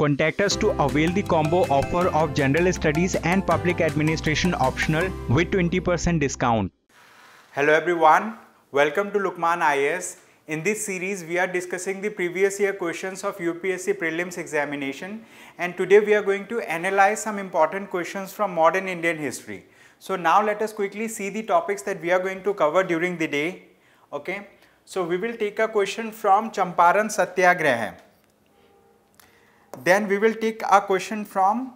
Contact us to avail the combo offer of General Studies and Public Administration optional with 20% discount. Hello everyone, welcome to Lukman IS. In this series, we are discussing the previous year questions of UPSC prelims examination and today we are going to analyze some important questions from modern Indian history. So now let us quickly see the topics that we are going to cover during the day. Okay, so we will take a question from Champaran Satyagraha. Then we will take a question from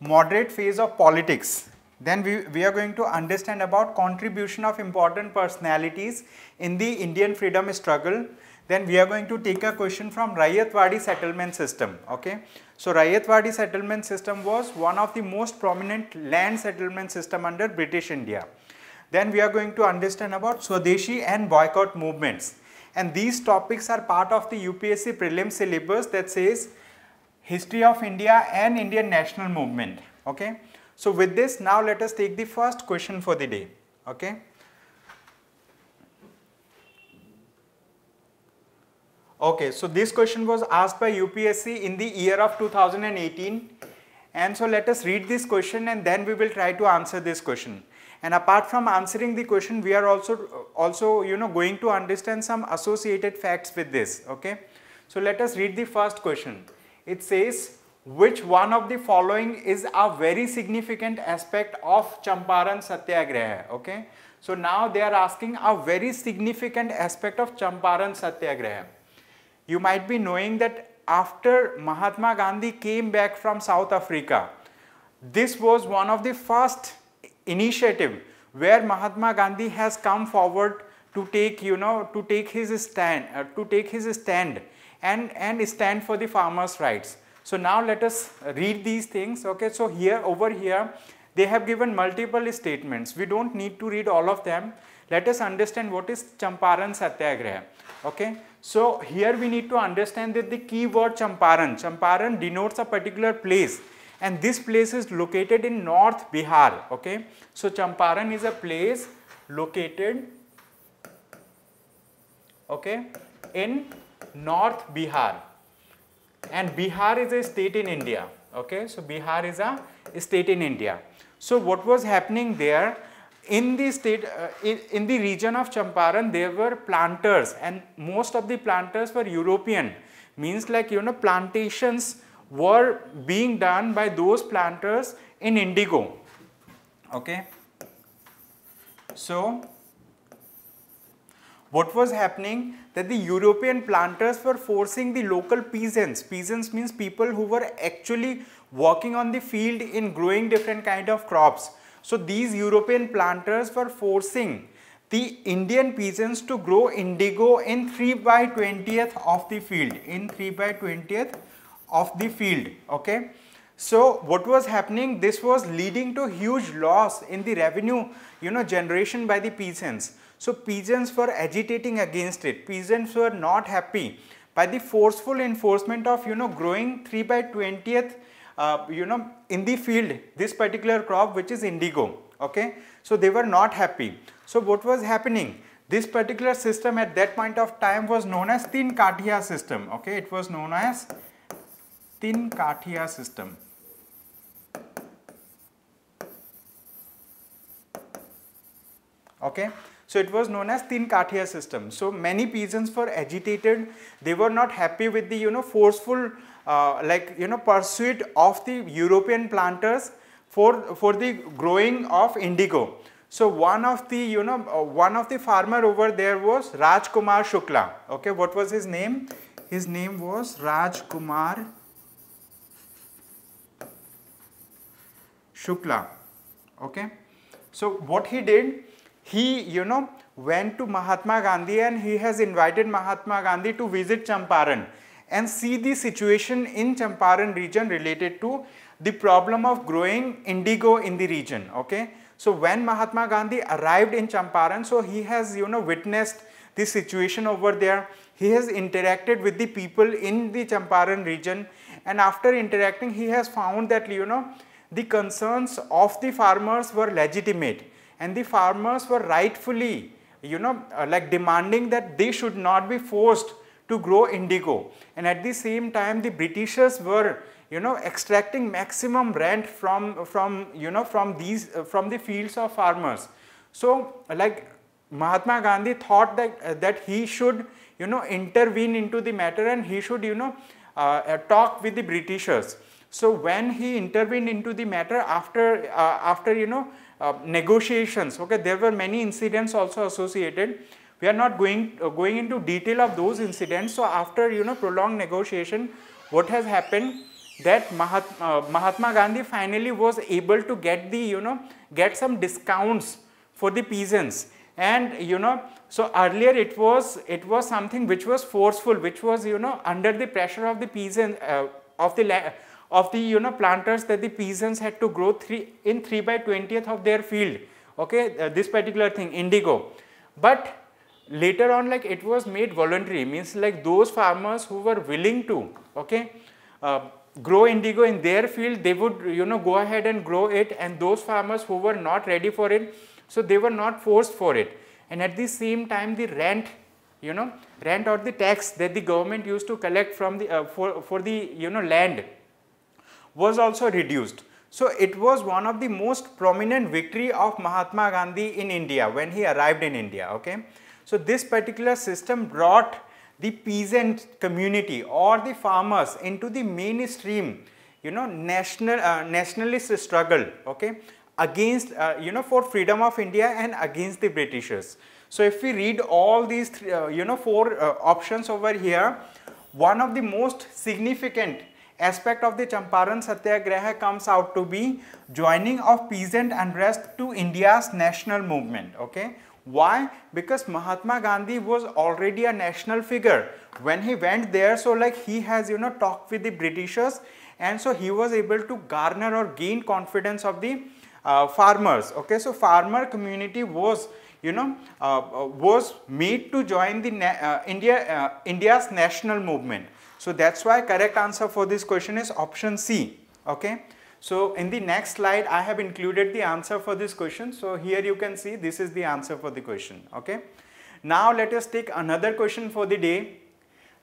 moderate phase of politics. Then we, we are going to understand about contribution of important personalities in the Indian freedom struggle. Then we are going to take a question from Rayatwadi settlement system. Okay. So Rayatwadi settlement system was one of the most prominent land settlement system under British India. Then we are going to understand about Swadeshi and boycott movements. And these topics are part of the UPSC prelim syllabus that says history of India and Indian national movement. Okay. So with this now let us take the first question for the day. Okay. Okay, so this question was asked by UPSC in the year of 2018 and so let us read this question and then we will try to answer this question. And apart from answering the question, we are also, also you know going to understand some associated facts with this. Okay, so let us read the first question it says which one of the following is a very significant aspect of Champaran Satyagraha. Okay. So now they are asking a very significant aspect of Champaran Satyagraha. You might be knowing that after Mahatma Gandhi came back from South Africa, this was one of the first initiative where Mahatma Gandhi has come forward to take, you know, to take his stand, uh, to take his stand and, and stand for the farmers' rights. So now let us read these things. Okay, so here over here, they have given multiple statements. We don't need to read all of them. Let us understand what is Champaran Satyagraha. Okay, so here we need to understand that the key word Champaran. Champaran denotes a particular place and this place is located in North Bihar. Okay, so Champaran is a place located okay in North Bihar. And Bihar is a state in India. Okay, so Bihar is a state in India. So what was happening there? In the state, uh, in, in the region of Champaran, there were planters and most of the planters were European. Means like, you know, plantations were being done by those planters in indigo. Okay. So, what was happening? That the European planters were forcing the local peasants. Peasants means people who were actually working on the field in growing different kind of crops. So these European planters were forcing the Indian peasants to grow indigo in 3 by 20th of the field. In 3 by 20th of the field. Okay. So what was happening, this was leading to huge loss in the revenue, you know, generation by the peasants. So peasants were agitating against it. Peasants were not happy by the forceful enforcement of, you know, growing 3 by 20th, uh, you know, in the field, this particular crop, which is indigo. Okay. So they were not happy. So what was happening? This particular system at that point of time was known as thin cartia system. Okay. It was known as thin cartia system. okay so it was known as thin cartier system so many peasants were agitated they were not happy with the you know forceful uh, like you know pursuit of the european planters for for the growing of indigo so one of the you know uh, one of the farmer over there was rajkumar shukla okay what was his name his name was rajkumar shukla okay so what he did he, you know, went to Mahatma Gandhi and he has invited Mahatma Gandhi to visit Champaran and see the situation in Champaran region related to the problem of growing indigo in the region, okay. So when Mahatma Gandhi arrived in Champaran, so he has, you know, witnessed the situation over there. He has interacted with the people in the Champaran region and after interacting, he has found that, you know, the concerns of the farmers were legitimate and the farmers were rightfully, you know, uh, like demanding that they should not be forced to grow indigo. And at the same time, the Britishers were, you know, extracting maximum rent from, from you know, from these, uh, from the fields of farmers. So, like Mahatma Gandhi thought that, uh, that he should, you know, intervene into the matter and he should, you know, uh, uh talk with the Britishers. So, when he intervened into the matter after, uh, after, you know, uh, negotiations. Okay, there were many incidents also associated. We are not going uh, going into detail of those incidents. So after you know prolonged negotiation, what has happened that Mahat, uh, Mahatma Gandhi finally was able to get the you know get some discounts for the peasants and you know so earlier it was it was something which was forceful which was you know under the pressure of the peasants uh, of the of the you know planters that the peasants had to grow three, in 3 by 20th of their field okay uh, this particular thing indigo but later on like it was made voluntary means like those farmers who were willing to okay uh, grow indigo in their field they would you know go ahead and grow it and those farmers who were not ready for it so they were not forced for it and at the same time the rent you know rent or the tax that the government used to collect from the uh, for for the you know land was also reduced. So it was one of the most prominent victory of Mahatma Gandhi in India when he arrived in India. Okay. So this particular system brought the peasant community or the farmers into the mainstream, you know, national uh, nationalist struggle. Okay, against uh, you know for freedom of India and against the Britishers. So if we read all these uh, you know four uh, options over here, one of the most significant aspect of the Champaran Satyagraha comes out to be joining of peasant unrest to India's national movement. Okay, why? Because Mahatma Gandhi was already a national figure when he went there. So like he has you know talked with the Britishers, and so he was able to garner or gain confidence of the uh, farmers. Okay, so farmer community was you know uh, uh was made to join the uh, India uh, India's national movement. So that's why correct answer for this question is option C. Okay. So in the next slide, I have included the answer for this question. So here you can see this is the answer for the question. Okay. Now let us take another question for the day.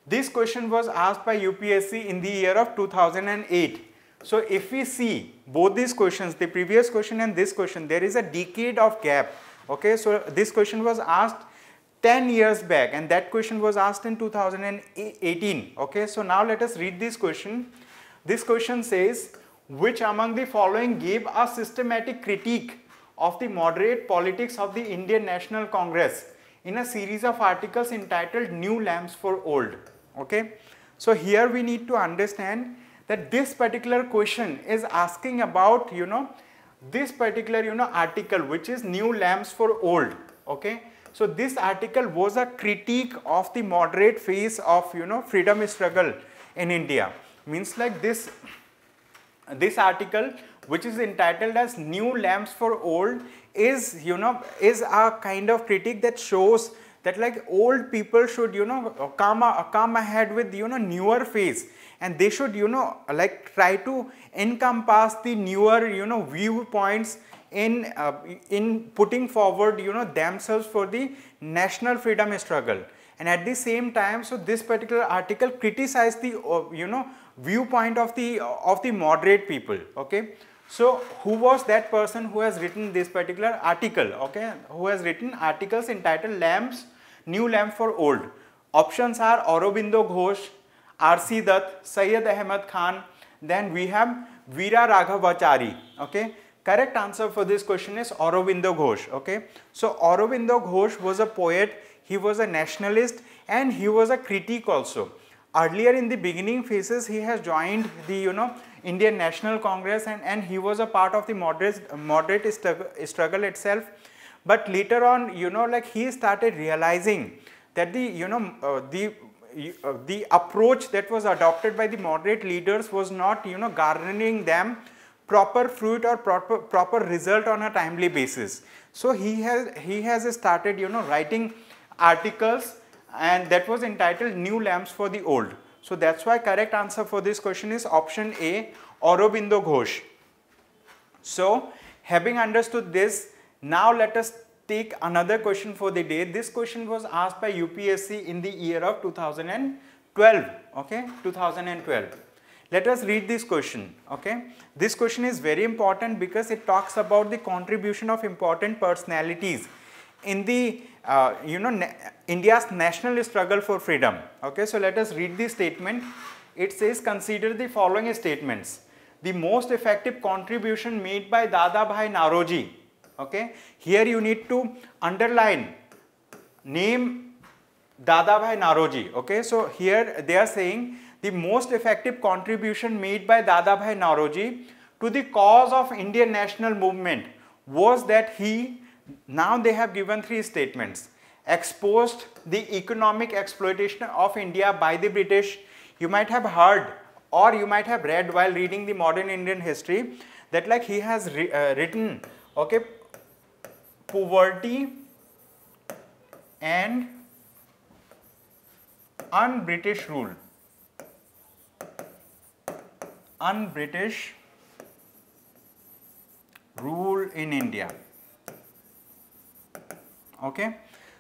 This question was asked by UPSC in the year of 2008. So if we see both these questions, the previous question and this question, there is a decade of gap. Okay, so this question was asked 10 years back and that question was asked in 2018. Okay, so now let us read this question. This question says, which among the following gave a systematic critique of the moderate politics of the Indian National Congress in a series of articles entitled New Lamps for Old. Okay, so here we need to understand that this particular question is asking about, you know, this particular, you know, article which is New Lamps for Old. Okay, so this article was a critique of the moderate phase of you know freedom struggle in India. Means like this, this article which is entitled as New Lamps for Old is you know is a kind of critique that shows that like old people should you know come come ahead with you know newer phase and they should you know like try to encompass the newer you know viewpoints in uh, in putting forward you know themselves for the national freedom struggle and at the same time so this particular article criticized the uh, you know viewpoint of the uh, of the moderate people okay so who was that person who has written this particular article okay who has written articles entitled lamps new lamp for old options are aurobindo ghosh rc dutt sayyid ahmed khan then we have veera raghavachari okay Correct answer for this question is Aurobindo Ghosh. Okay. So Aurobindo Ghosh was a poet, he was a nationalist and he was a critic also. Earlier in the beginning phases, he has joined the, you know, Indian National Congress and, and he was a part of the moderate, moderate struggle itself. But later on, you know, like he started realizing that the, you know, uh, the uh, the approach that was adopted by the moderate leaders was not you know garnering them proper fruit or proper, proper result on a timely basis. So he has, he has started, you know, writing articles and that was entitled New Lamps for the Old. So that's why correct answer for this question is option A, Aurobindo Ghosh. So having understood this, now let us take another question for the day. This question was asked by UPSC in the year of 2012, okay, 2012. Let us read this question, okay. This question is very important because it talks about the contribution of important personalities in the, uh, you know, na India's national struggle for freedom, okay. So, let us read this statement. It says consider the following statements. The most effective contribution made by Dada Bhai Naroji, okay. Here you need to underline, name Dada Bhai Naroji, okay. So, here they are saying the most effective contribution made by Dadabhai Nauroji to the cause of Indian national movement was that he, now they have given three statements, exposed the economic exploitation of India by the British. You might have heard or you might have read while reading the modern Indian history that like he has uh, written, okay, poverty and un-British rule un-British rule in India. Okay.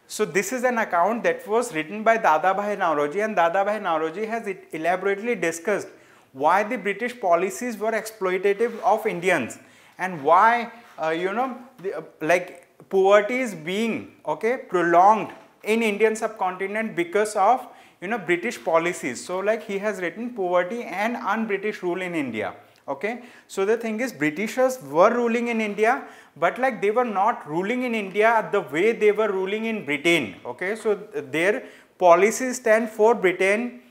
So this is an account that was written by Dadabhai Nauroji and Dadabhai Nauroji has elaborately discussed why the British policies were exploitative of Indians and why uh, you know the, uh, like poverty is being okay prolonged in Indian subcontinent because of you know British policies. So like he has written poverty and un-British rule in India. Okay. So the thing is Britishers were ruling in India but like they were not ruling in India the way they were ruling in Britain. Okay. So their policies stand for Britain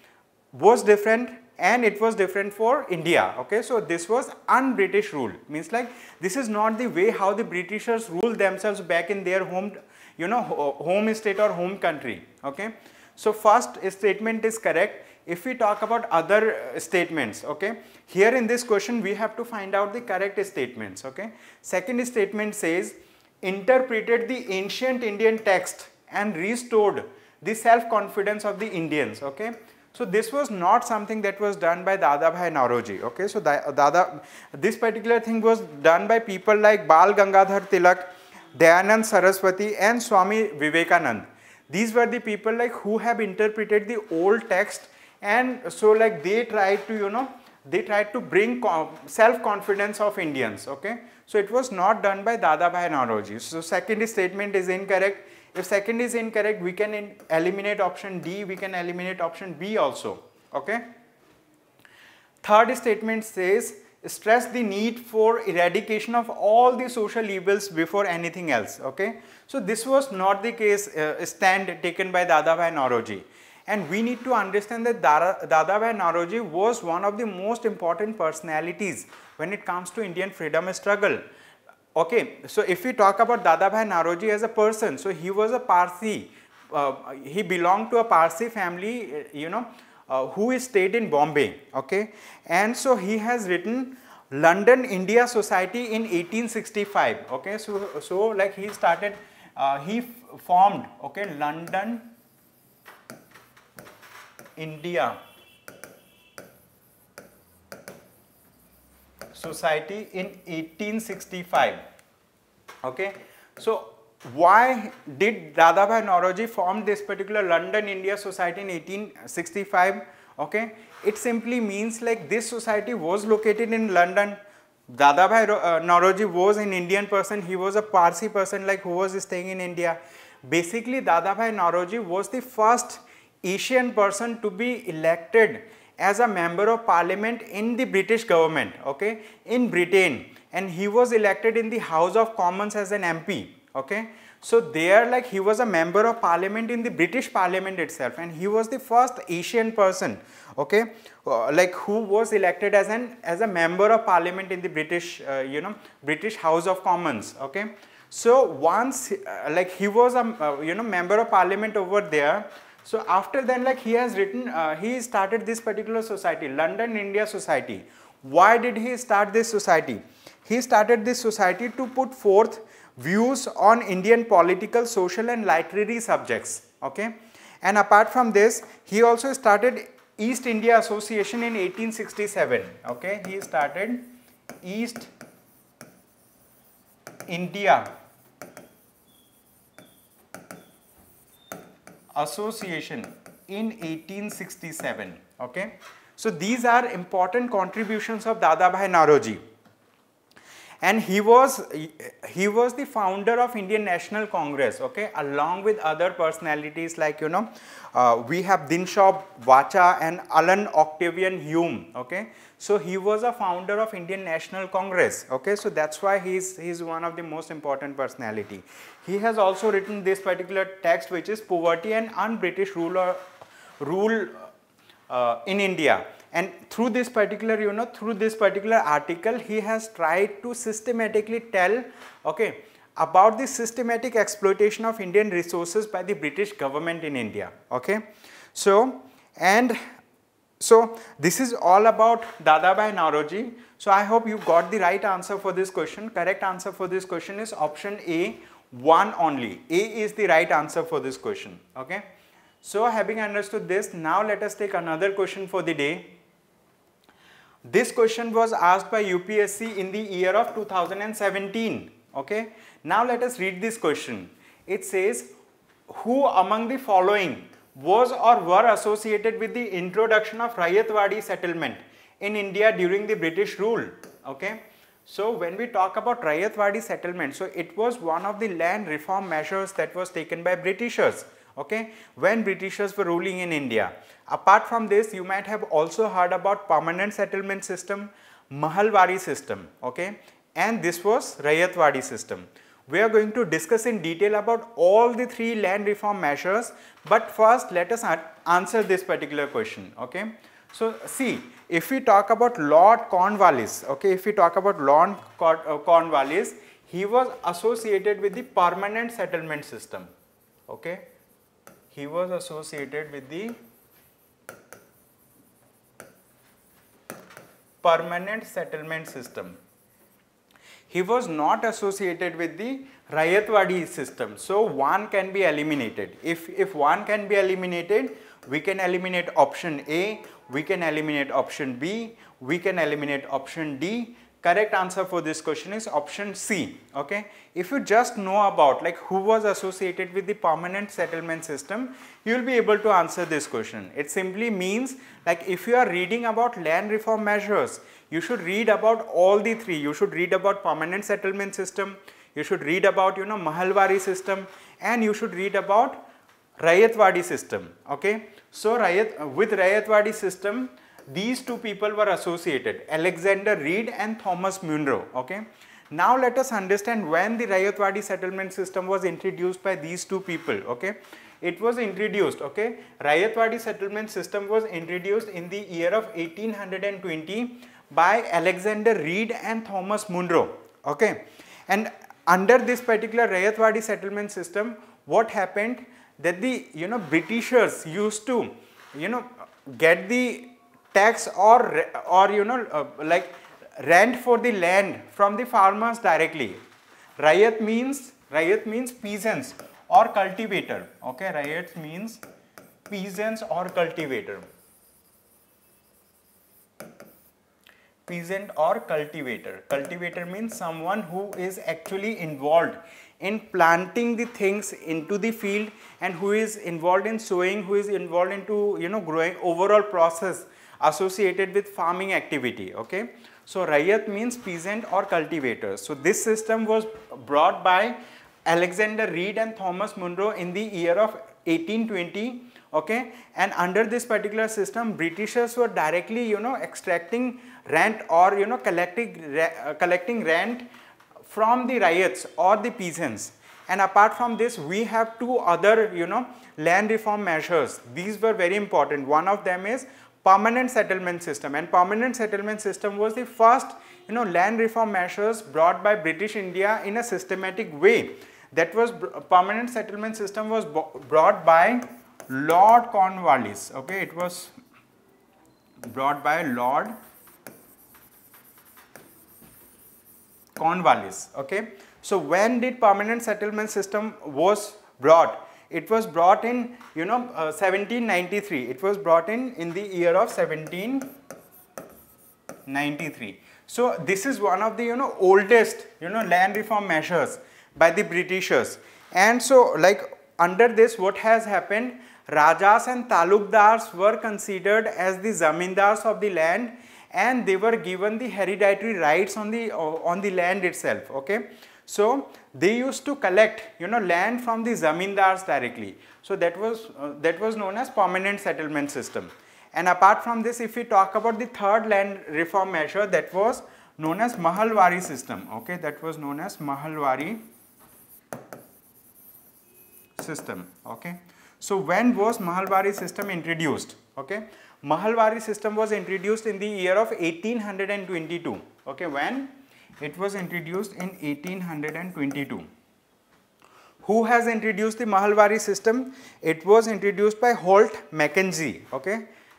was different and it was different for India. Okay, so this was un-British rule. Means like this is not the way how the Britishers ruled themselves back in their home, you know, home state or home country. Okay, so first statement is correct. If we talk about other uh, statements, okay, here in this question we have to find out the correct statements, okay. Second statement says, interpreted the ancient Indian text and restored the self-confidence of the Indians, okay. So this was not something that was done by Dadabhai Naroji. Okay, so Dada, this particular thing was done by people like Bal Gangadhar Tilak, Dayanand Saraswati, and Swami Vivekanand. These were the people like who have interpreted the old text and so like they tried to, you know, they tried to bring self-confidence of Indians, okay. So it was not done by Dadabhai Naroji. So second statement is incorrect. If second is incorrect, we can eliminate option D, we can eliminate option B also, okay. Third statement says, stress the need for eradication of all the social evils before anything else, okay. So this was not the case uh, stand taken by Dadabhai Naroji, And we need to understand that Dadabhai Naroji was one of the most important personalities when it comes to Indian freedom struggle. Okay, so if we talk about Dadabhai Naroji as a person, so he was a Parsi. Uh, he belonged to a Parsi family, uh, you know, uh, who stayed in Bombay. Okay, and so he has written London India Society in 1865. Okay, so so like he started uh, he formed okay London India Society in 1865 okay so why did Radhabhai Nauroji form this particular London India Society in 1865 okay it simply means like this society was located in London Dadabhai uh, Naroji was an Indian person, he was a Parsi person like who was staying in India. Basically Dadabhai Naroji was the first Asian person to be elected as a member of parliament in the British government, okay, in Britain and he was elected in the House of Commons as an MP, okay. So there like he was a member of parliament in the British parliament itself and he was the first Asian person okay uh, like who was elected as an as a member of parliament in the British uh, you know British House of Commons okay. So once uh, like he was a uh, you know member of parliament over there so after then like he has written uh, he started this particular society London India Society. Why did he start this society? He started this society to put forth views on Indian political, social and literary subjects. Okay. And apart from this, he also started East India Association in 1867. Okay. He started East India Association in 1867. Okay. So, these are important contributions of Dadabhai Naroji and he was he was the founder of Indian National Congress okay along with other personalities like you know uh, we have Dinshaw Vacha and Alan Octavian Hume okay so he was a founder of Indian National Congress okay so that's why he's he's one of the most important personality he has also written this particular text which is poverty and un-British rule rule uh, in India and through this particular you know through this particular article he has tried to systematically tell okay about the systematic exploitation of Indian resources by the British government in India okay so and so this is all about Dadabhai Naroji. So I hope you got the right answer for this question. Correct answer for this question is option A, one only. A is the right answer for this question. Okay. So having understood this, now let us take another question for the day. This question was asked by UPSC in the year of 2017. Okay. Now let us read this question. It says, who among the following was or were associated with the introduction of Rayatwadi settlement in India during the British rule? Okay. So when we talk about Rayatwadi settlement, so it was one of the land reform measures that was taken by Britishers, okay, when Britishers were ruling in India. Apart from this, you might have also heard about permanent settlement system, Mahalwadi system, okay? And this was Rayatwadi system. We are going to discuss in detail about all the three land reform measures, but first let us answer this particular question, okay? So, see, if we talk about Lord Cornwallis, okay, if we talk about Lord uh, Cornwallis, he was associated with the permanent settlement system, okay? He was associated with the permanent settlement system. He was not associated with the Rayatwadi system. So one can be eliminated. If, if one can be eliminated, we can eliminate option A, we can eliminate option B, we can eliminate option D correct answer for this question is option C. Okay. If you just know about like who was associated with the permanent settlement system, you will be able to answer this question. It simply means like if you are reading about land reform measures, you should read about all the three. You should read about permanent settlement system, you should read about you know Mahalwari system and you should read about Rayatwadi system. Okay. So, Rayat, with Rayatwadi system, these two people were associated, Alexander Reed and Thomas Munro. Okay. Now let us understand when the Rayatwadi settlement system was introduced by these two people. Okay. It was introduced, okay. Rayatwadi settlement system was introduced in the year of 1820 by Alexander Reed and Thomas Munro, okay. And under this particular Rayatwadi settlement system, what happened that the, you know, Britishers used to, you know, get the tax or or you know uh, like rent for the land from the farmers directly. Rayat means rayat means peasants or cultivator. Okay, rayat means peasants or cultivator. peasant or cultivator. Cultivator means someone who is actually involved in planting the things into the field and who is involved in sowing, who is involved into you know growing overall process associated with farming activity, okay. So Rayat means peasant or cultivator. So this system was brought by Alexander Reed and Thomas Munro in the year of 1820 okay and under this particular system Britishers were directly you know extracting rent or you know collecting, uh, collecting rent from the riots or the peasants and apart from this we have two other you know land reform measures these were very important one of them is permanent settlement system and permanent settlement system was the first you know land reform measures brought by British India in a systematic way that was permanent settlement system was brought by Lord Cornwallis okay it was brought by Lord Cornwallis okay so when did permanent settlement system was brought it was brought in, you know, uh, 1793. It was brought in in the year of 1793. So this is one of the, you know, oldest, you know, land reform measures by the Britishers. And so like under this what has happened, Rajas and Talukdars were considered as the zamindars of the land and they were given the hereditary rights on the, uh, on the land itself, okay. So they used to collect, you know, land from the zamindars directly. So that was, uh, that was known as permanent settlement system. And apart from this, if we talk about the third land reform measure that was known as Mahalwari system, okay, that was known as Mahalwari system, okay. So when was Mahalwari system introduced? Okay, Mahalwari system was introduced in the year of 1822. Okay, when? It was introduced in 1822. Who has introduced the Mahalwari system? It was introduced by Holt Mackenzie. Okay,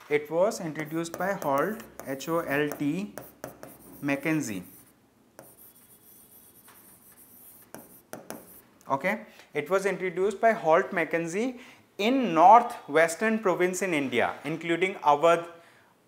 it was introduced by Holt, H-O-L-T, Mackenzie. Okay, it was introduced by Holt Mackenzie in northwestern province in India, including Awadh,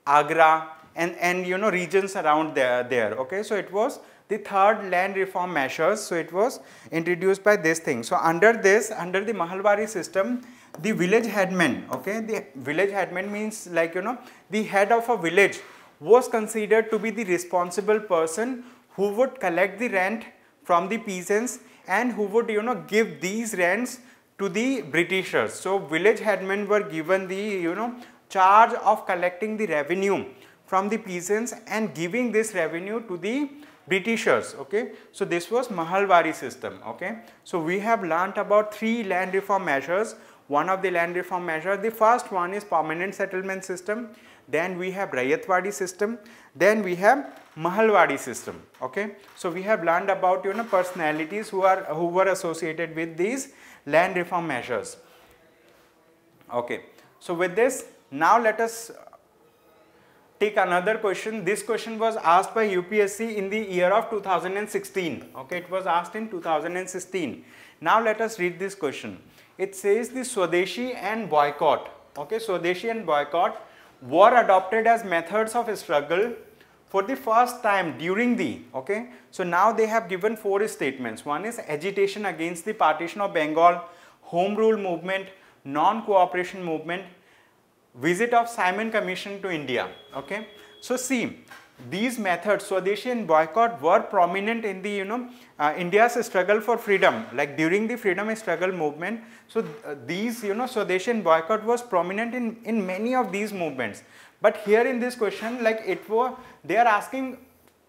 Agra, and, and you know regions around there, there. Okay, so it was the third land reform measures. So it was introduced by this thing. So under this, under the Mahalwari system, the village headman, okay, the village headman means like you know the head of a village was considered to be the responsible person who would collect the rent from the peasants and who would you know give these rents to the Britishers. So village headmen were given the you know charge of collecting the revenue from the peasants and giving this revenue to the Britishers. Okay, so this was Mahalwari system. Okay, so we have learnt about three land reform measures. One of the land reform measures, the first one is permanent settlement system. Then we have Rayatwadi system. Then we have Mahalwadi system. Okay, so we have learned about you know personalities who are who were associated with these land reform measures. Okay, so with this now let us take another question. This question was asked by UPSC in the year of 2016. Okay, it was asked in 2016. Now let us read this question. It says the Swadeshi and boycott. Okay, Swadeshi and boycott were adopted as methods of struggle for the first time during the, okay. So now they have given four statements. One is agitation against the partition of Bengal, home rule movement, non-cooperation movement, visit of Simon Commission to India, okay. So see, these methods, Swadeshi and boycott were prominent in the, you know, uh, India's struggle for freedom, like during the freedom struggle movement. So uh, these, you know, Swadeshi and boycott was prominent in, in many of these movements. But here in this question, like it was, they are asking,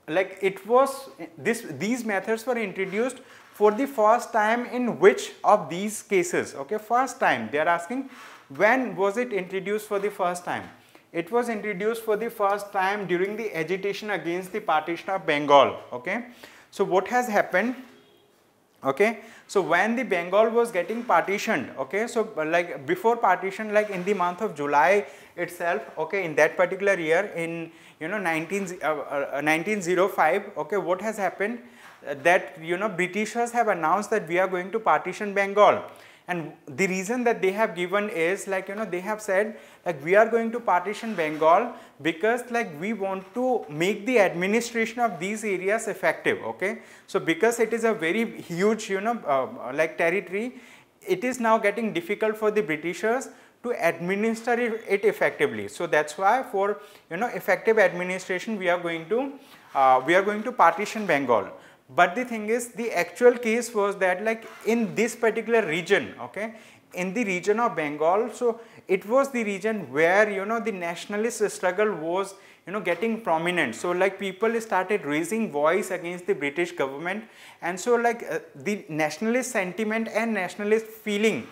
like it was, this these methods were introduced for the first time in which of these cases, okay, first time, they are asking when was it introduced for the first time? It was introduced for the first time during the agitation against the partition of Bengal, okay. So what has happened? okay so when the bengal was getting partitioned okay so like before partition like in the month of july itself okay in that particular year in you know 19 uh, uh, 1905 okay what has happened uh, that you know britishers have announced that we are going to partition bengal and the reason that they have given is like, you know, they have said like we are going to partition Bengal because like we want to make the administration of these areas effective, okay. So, because it is a very huge, you know, uh, like territory, it is now getting difficult for the Britishers to administer it effectively. So, that is why for you know effective administration we are going to uh, we are going to partition Bengal. But the thing is the actual case was that like in this particular region, okay, in the region of Bengal, so it was the region where you know the nationalist struggle was you know getting prominent. So like people started raising voice against the British government and so like uh, the nationalist sentiment and nationalist feeling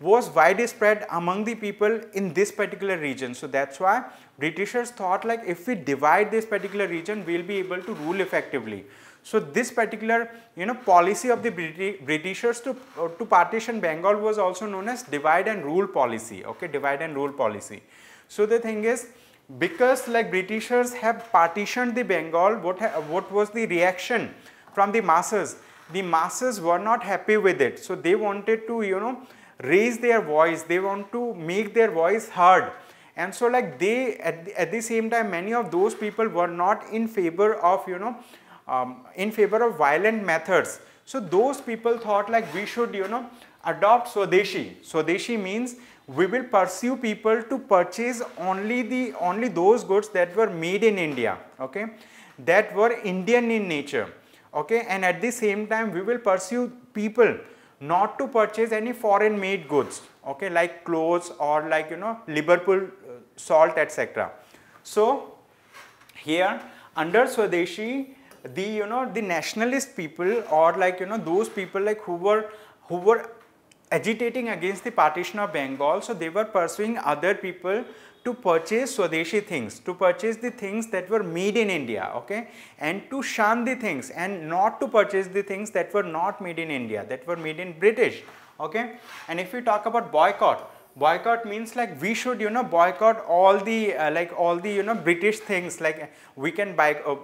was widespread among the people in this particular region. So that's why Britishers thought like if we divide this particular region, we'll be able to rule effectively. So this particular you know policy of the Britishers to, uh, to partition Bengal was also known as divide and rule policy, okay, divide and rule policy. So the thing is because like Britishers have partitioned the Bengal, what, what was the reaction from the masses? The masses were not happy with it. So they wanted to you know raise their voice, they want to make their voice heard. And so like they at the, at the same time many of those people were not in favor of you know um, in favor of violent methods. So those people thought like we should, you know, adopt Swadeshi. Swadeshi means we will pursue people to purchase only the only those goods that were made in India, okay, that were Indian in nature, okay, and at the same time we will pursue people not to purchase any foreign made goods, okay, like clothes or like, you know, Liverpool uh, salt, etc. So here under Swadeshi, the you know the nationalist people or like you know those people like who were who were agitating against the partition of Bengal. So they were pursuing other people to purchase Swadeshi things, to purchase the things that were made in India, okay, and to shun the things and not to purchase the things that were not made in India, that were made in British, okay. And if we talk about boycott, boycott means like we should, you know, boycott all the, uh, like all the, you know, British things, like we can buy, uh,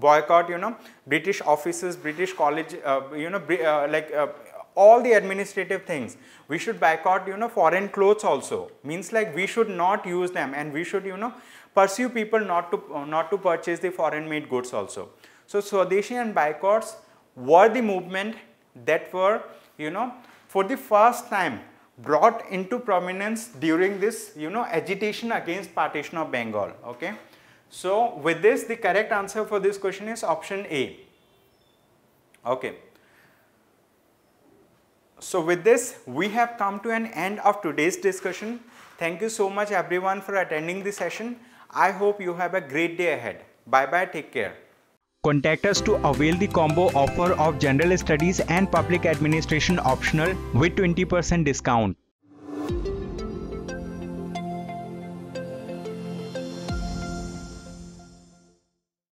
boycott, you know, British offices, British college, uh, you know, uh, like uh, all the administrative things. We should boycott, you know, foreign clothes also. Means like we should not use them and we should, you know, pursue people not to, uh, not to purchase the foreign made goods also. So, Swadeshi and boycotts were the movement that were, you know, for the first time brought into prominence during this, you know, agitation against partition of Bengal, okay. So with this the correct answer for this question is option A. Okay. So with this we have come to an end of today's discussion. Thank you so much everyone for attending the session. I hope you have a great day ahead. Bye bye take care. Contact us to avail the combo offer of General Studies and Public Administration optional with 20% discount.